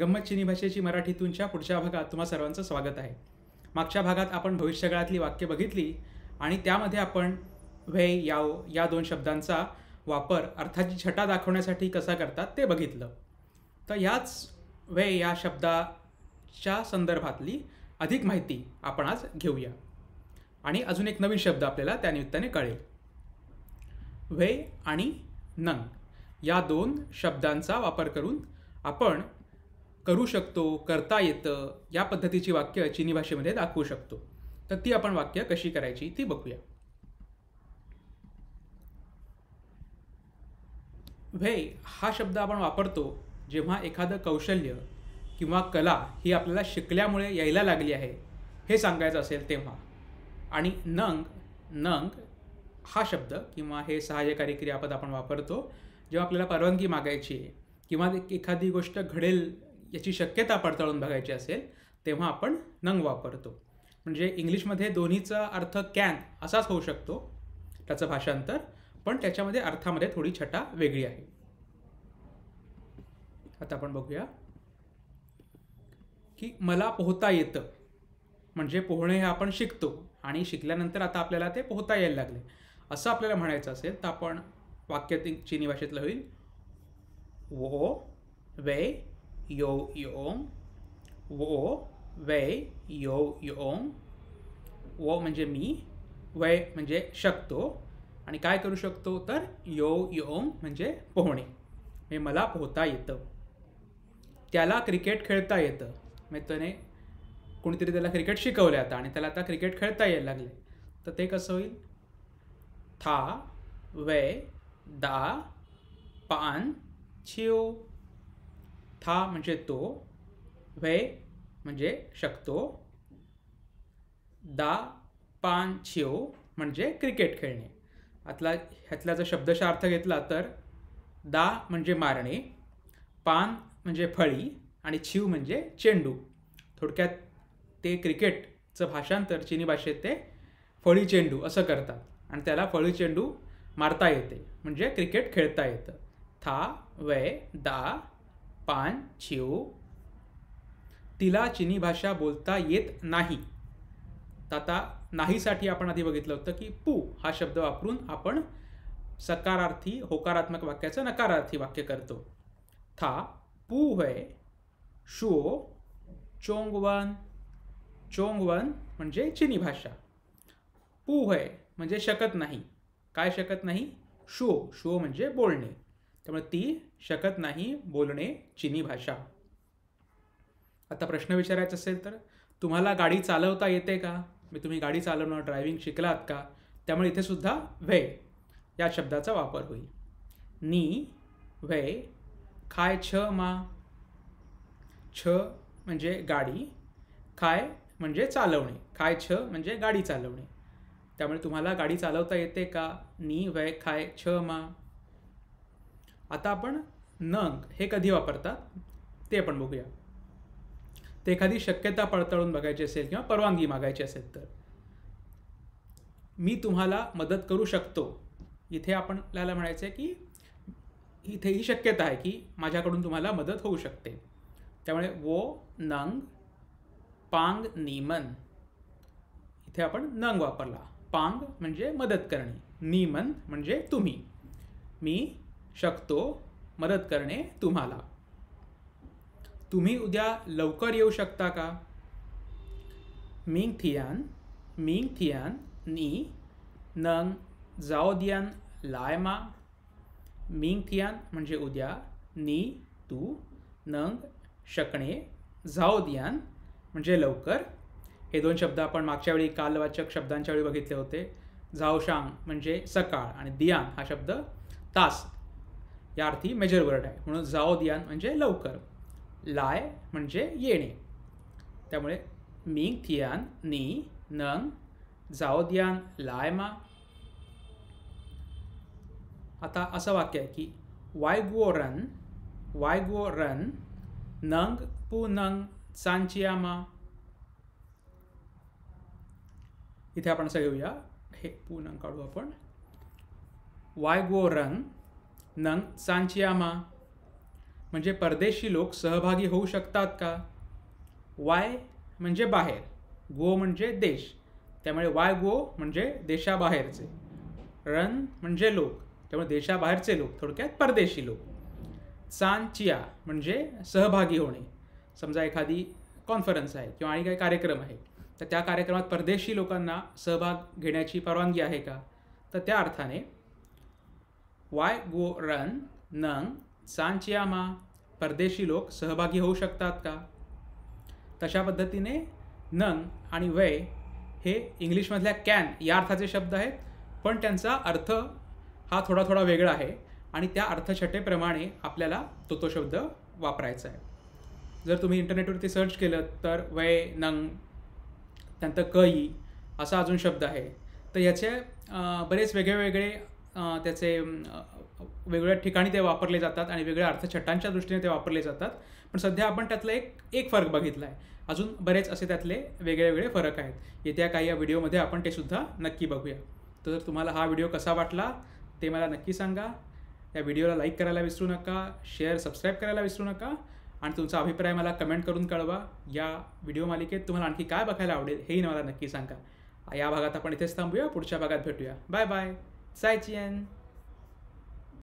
गंमत चिनी भाषेची मराठीतूनच्या पुढच्या भागात तुम्हा सर्वांचं स्वागत आहे मागच्या भागात आपण भविष्यकाळातली वाक्य बघितली आणि त्यामध्ये आपण वे याओ या दोन शब्दांचा वापर अर्थाची छटा दाखवण्यासाठी कसा करतात ते बघितलं तर याच वे या शब्दाच्या संदर्भातली अधिक माहिती आपण आज घेऊया आणि अजून एक नवीन शब्द आपल्याला त्यानिमित्ताने कळेल वे आणि नंग या दोन शब्दांचा वापर करून आपण करू शकतो करता येतं या पद्धतीची वाक्य चिनी भाषेमध्ये दाखवू शकतो तर ती आपण वाक्य कशी करायची ती बघूया व्हे हा शब्द आपण वापरतो जेव्हा एखादं कौशल्य किंवा कला ही आपल्याला शिकल्यामुळे यायला लागली आहे हे सांगायचं असेल तेव्हा आणि नंग नंग हा शब्द किंवा हे सहाय्यकारी क्रियापद आपण वापरतो जेव्हा आपल्याला परवानगी मागायची आहे किंवा एखादी गोष्ट घडेल याची शक्यता पडताळून बघायची असेल तेव्हा आपण नंग वापरतो म्हणजे इंग्लिशमध्ये दोन्हीचा अर्थ कॅन असाच होऊ शकतो त्याचं भाषांतर पण त्याच्यामध्ये अर्थामध्ये थोडी छटा वेगळी आहे आता आपण बघूया की मला पोहता येतं म्हणजे पोहणे हे आपण शिकतो आणि शिकल्यानंतर आता आपल्याला ते पोहता यायला लागले असं आपल्याला म्हणायचं असेल तर आपण वाक्य चिनी भाषेतलं होईल वो वे यो यो यो व म्हणजे मी वै म्हणजे शकतो आणि काय करू शकतो तर यो यो म्हणजे पोहणे हे मला पोहता येतं त्याला क्रिकेट खेळता येतं मी म्हणजे त्याने कोणीतरी त्याला क्रिकेट शिकवले आता आणि त्याला आता क्रिकेट खेळता यायला लागले तर ते कसं होईल था वय दा पान छिओ था म्हणजे तो वे म्हणजे शकतो दा पान छिओ म्हणजे क्रिकेट खेळणे आतला ह्यातला जर शब्दशा अर्थ घेतला तर दा म्हणजे मारणे पान म्हणजे फळी आणि छिव म्हणजे चेंडू थोडक्यात ते क्रिकेटचं भाषांतर चिनी भाषेत ते फळी चेंडू असं करतात आणि त्याला फळी चेंडू मारता येते म्हणजे क्रिकेट खेळता येतं था वय दा पान छिओ तिला चिनी भाषा बोलता येत नाही आता नाहीसाठी आपण आधी बघितलं होतं की पू हा शब्द वापरून आपण सकारार्थी होकारात्मक वाक्याचं नकारार्थी वाक्य करतो था पू है शुओ चोंगवन चोंगवन म्हणजे चिनी भाषा पू है म्हणजे शकत नाही काय शकत नाही शो शो म्हणजे बोलणे त्यामुळे ती शकत नाही बोलणे चिनी भाषा आता प्रश्न विचारायचा असेल तर तुम्हाला गाडी चालवता येते का मी तुम्ही गाडी चालवणं ड्रायव्हिंग शिकलात का त्यामुळे इथे सुद्धा वे या शब्दाचा वापर होईल नी वे खाय छ मा छ म्हणजे गाडी खाय म्हणजे चालवणे खाय छ म्हणजे गाडी चालवणे त्यामुळे तुम्हाला गाडी चालवता येते का नी वय खाय छ मा आता आपण नंग हे कधी वापरतात ते आपण बघूया ते एखादी शक्यता पडताळून बघायची असेल किंवा परवानगी मागायची असेल तर मी तुम्हाला मदत करू शकतो इथे आपल्याला म्हणायचं आहे की इथे ही शक्यता आहे की माझ्याकडून तुम्हाला मदत होऊ शकते त्यामुळे वो नंग पांग नीमन इथे आपण नंग वापरला पांग म्हणजे मदत करणे नीमन म्हणजे तुम्ही मी शकतो मदत करणे तुम्हाला तुम्ही उद्या लवकर येऊ शकता का मिंग थियान मिंग थियान नी नंग जाओदियान लायमा मिंग थियान म्हणजे उद्या नी तू नंग शकणे दियान म्हणजे लवकर हे दोन शब्द आपण मागच्या वेळी कालवाचक शब्दांच्या वेळी बघितले होते शांग म्हणजे सकाळ आणि दियान हा शब्द तास या अर्थी मेजर वर्ड आहे म्हणून जाओ दियान म्हणजे लवकर लाय म्हणजे येणे त्यामुळे मिंग थियान नी नंग जाओ दियान मा आता असं वाक्य आहे की why go run why go run नंग पू नंग सांचियामा इथे आपण असं घेऊया हे पू नंग काढू आपण वाय गो रन नंग सांचियामा म्हणजे परदेशी लोक सहभागी होऊ शकतात का वाय म्हणजे बाहेर गो म्हणजे देश त्यामुळे वाय गो म्हणजे देशाबाहेरचे रन म्हणजे लोक त्यामुळे देशाबाहेरचे लोक थोडक्यात परदेशी लोक सांचिया म्हणजे सहभागी होणे समजा एखादी कॉन्फरन्स आहे किंवा आणि काही कार्यक्रम आहे तर त्या कार्यक्रमात परदेशी लोकांना सहभाग घेण्याची परवानगी आहे का तर त्या अर्थाने वाय गो रन नंग सांचियामा परदेशी लोक सहभागी होऊ शकतात का तशा पद्धतीने नंग आणि वय हे इंग्लिशमधल्या कॅन या अर्थाचे शब्द आहेत पण त्यांचा अर्थ हा थोडा थोडा वेगळा आहे आणि त्या अर्थछटेप्रमाणे आपल्याला तो तो शब्द वापरायचा आहे जर तुम्ही इंटरनेटवरती सर्च केलं तर वय नंग त्यानंतर कई असा अजून शब्द आहे तर याचे बरेच वेगळे वेगळे त्याचे वेगवेगळ्या ठिकाणी ते वापरले जातात आणि वेगळ्या अर्थछटांच्या दृष्टीने ते वापरले जातात पण सध्या आपण त्यातला एक एक फरक बघितला आहे अजून बरेच असे त्यातले वेगळे वेगळे फरक आहेत येत्या काही या व्हिडिओमध्ये आपण ते सुद्धा नक्की बघूया तर तुम्हाला हा व्हिडिओ कसा वाटला ते मला नक्की सांगा या व्हिडिओला लाईक करायला विसरू नका शेअर सबस्क्राईब करायला विसरू नका आणि तुमचा अभिप्राय मला कमेंट करून कळवा या व्हिडिओ मालिकेत तुम्हाला आणखी काय बघायला आवडेल हेही मला नक्की सांगा या भागात आपण इथेच थांबूया पुढच्या भागात भेटूया बाय बाय 再见。